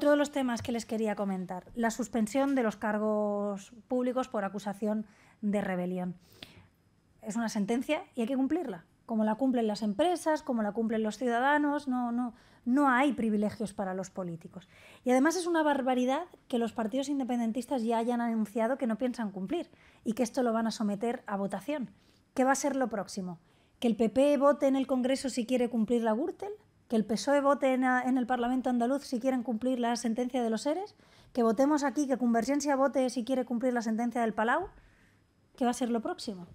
otro de los temas que les quería comentar, la suspensión de los cargos públicos por acusación de rebelión. Es una sentencia y hay que cumplirla, como la cumplen las empresas, como la cumplen los ciudadanos, no, no, no hay privilegios para los políticos. Y además es una barbaridad que los partidos independentistas ya hayan anunciado que no piensan cumplir y que esto lo van a someter a votación. ¿Qué va a ser lo próximo? ¿Que el PP vote en el Congreso si quiere cumplir la Gürtel? que el PSOE vote en, el Parlamento andaluz si quieren cumplir la sentencia de los seres, que votemos aquí, que Convergencia vote si quiere cumplir la sentencia del Palau, ¿qué va a ser lo próximo?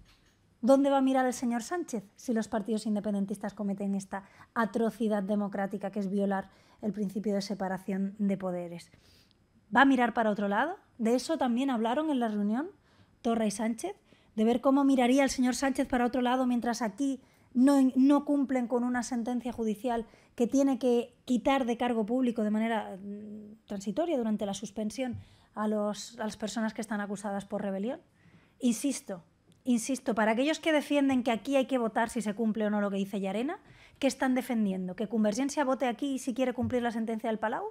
¿Dónde va a mirar el señor Sánchez si los partidos independentistas cometen esta atrocidad democrática que es violar el principio de separación de poderes? ¿Va a mirar para otro lado? De eso también hablaron en la reunión Torra y Sánchez, de ver cómo miraría el señor Sánchez para otro lado mientras aquí no, cumplen con una sentencia judicial que tiene que quitar de cargo público de manera mm, transitoria durante la suspensión a, las personas que están acusadas por rebelión. Insisto, insisto, para aquellos que defienden que aquí hay que votar si se cumple o no lo que dice Yarena, ¿qué están defendiendo? ¿Que Convergencia vote aquí si quiere cumplir la sentencia del Palau?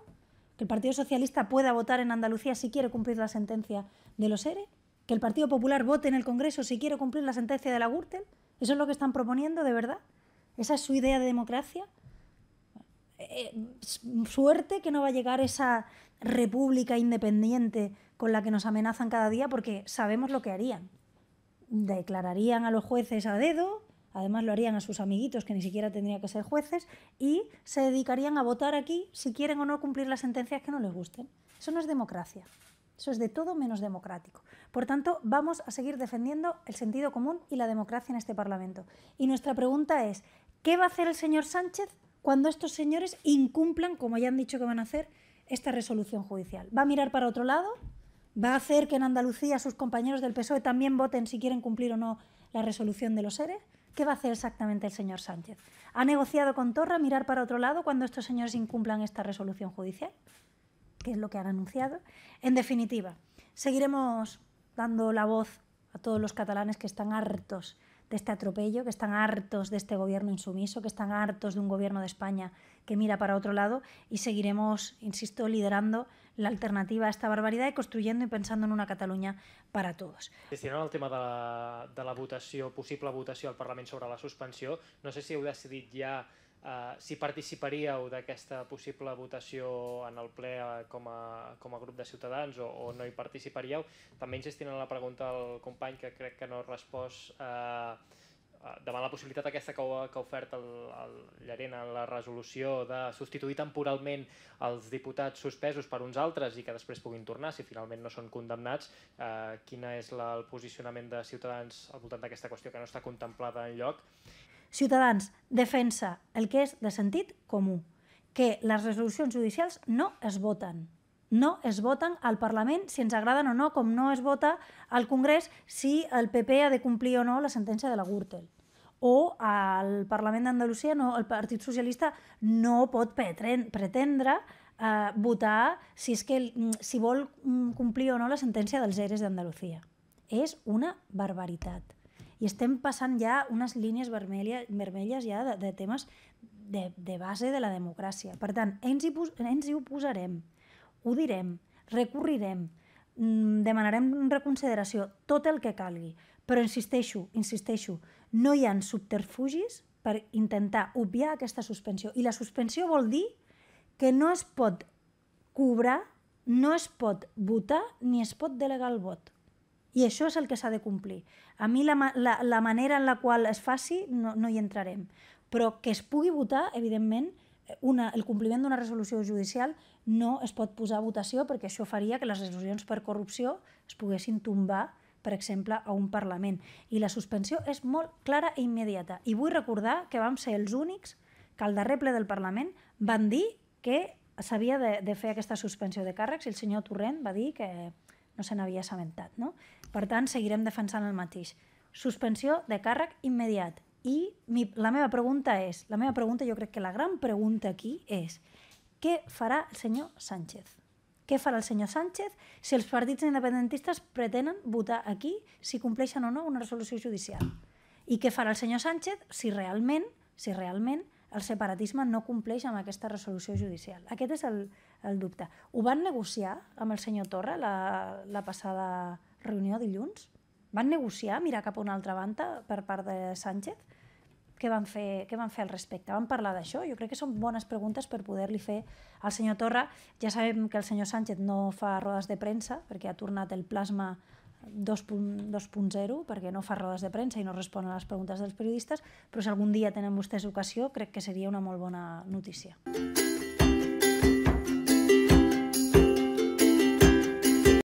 ¿Que el Partido Socialista pueda votar en Andalucía si quiere cumplir la sentencia de los ERE? ¿Que el Partido Popular vote en el Congreso si quiere cumplir la sentencia de la Gürtel? ¿Eso es lo que están proponiendo de verdad? ¿Esa es su idea de democracia? Eh, eh, suerte que no va a llegar esa república independiente con la que nos amenazan cada día porque sabemos lo que harían. Declararían a los jueces a dedo, además lo harían a sus amiguitos que ni siquiera tendrían que ser jueces y se dedicarían a votar aquí si quieren o no cumplir las sentencias que no les gusten. Eso no es democracia. Eso es de todo menos democrático. Por tanto, vamos a seguir defendiendo el sentido común y la democracia en este Parlamento. Y nuestra pregunta es, ¿qué va a hacer el señor Sánchez cuando estos señores incumplan, como ya han dicho que van a hacer, esta resolución judicial? ¿Va a mirar para otro lado? ¿Va a hacer que en Andalucía sus compañeros del PSOE también voten si quieren cumplir o no la resolución de los ERE? E? ¿Qué va a hacer exactamente el señor Sánchez? ¿Ha negociado con Torra mirar para otro lado cuando estos señores incumplan esta resolución judicial? que es lo que han anunciado. En definitiva, seguiremos dando la voz a todos los catalanes que están hartos de este atropello, que están hartos de este gobierno insumiso, que están hartos de un gobierno de España que mira para otro lado y seguiremos, insisto, liderando la alternativa a esta barbaridad y construyendo y pensando en una Cataluña para todos. el tema de la, de la votación al Parlament sobre la suspensión. no sé si heu decidit ya... Eh, si participaríeu d'aquesta possible votació en el ple eh, com a, com a grup de ciutadans o, o no hi participaríeu. També insistint en la pregunta al company que crec que no ha respost eh, eh davant la possibilitat aquesta que, ha, que ha ofert el, el Llarena en la resolució de substituir temporalment els diputats suspesos per uns altres i que després puguin tornar si finalment no són condemnats. Eh, quina quin és la, el posicionament de Ciutadans al voltant d'aquesta qüestió que no està contemplada en lloc? Ciutadans defensa el que és de sentit comú, que les resolucions judicials no es voten. No es voten al Parlament si ens agraden o no, com no es vota al Congrés si el PP ha de complir o no la sentència de la Gürtel. O al Parlament d'Andalusia no, el Partit Socialista no pot pretendre eh, votar si, és que, mm, si vol mm, complir o no la sentència dels ERES d'Andalusia. És una barbaritat i estem passant ja unes línies vermelles, vermelles ja de, de temes de, de base de la democràcia. Per tant, ens hi, pos, ens hi oposarem, ho direm, recurrirem, mm, demanarem reconsideració, tot el que calgui. Però insisteixo, insisteixo, no hi han subterfugis per intentar obviar aquesta suspensió. I la suspensió vol dir que no es pot cobrar, no es pot votar ni es pot delegar el vot. I això és el que s'ha de complir. A mi la, la, la manera en la qual es faci no, no hi entrarem, però que es pugui votar, evidentment, una, el compliment d'una resolució judicial no es pot posar a votació perquè això faria que les resolucions per corrupció es poguessin tombar per exemple, a un Parlament. I la suspensió és molt clara i immediata. I vull recordar que vam ser els únics que al darrer ple del Parlament van dir que s'havia de, de fer aquesta suspensió de càrrecs i el senyor Torrent va dir que no se n'havia assabentat. No? Per tant, seguirem defensant el mateix. Suspensió de càrrec immediat. I mi, la meva pregunta és, la meva pregunta, jo crec que la gran pregunta aquí és què farà el senyor Sánchez? Què farà el senyor Sánchez si els partits independentistes pretenen votar aquí si compleixen o no una resolució judicial? I què farà el senyor Sánchez si realment, si realment el separatisme no compleix amb aquesta resolució judicial. Aquest és el, el dubte. Ho van negociar amb el senyor Torra la, la passada reunió dilluns? Van negociar, mirar cap a una altra banda per part de Sánchez? Què van fer, què van fer al respecte? Van parlar d'això? Jo crec que són bones preguntes per poder-li fer al senyor Torra. Ja sabem que el senyor Sánchez no fa rodes de premsa perquè ha tornat el plasma 2.0 perquè no fa rodes de premsa i no respon a les preguntes dels periodistes, però si algun dia tenen vostès ocasió, crec que seria una molt bona notícia.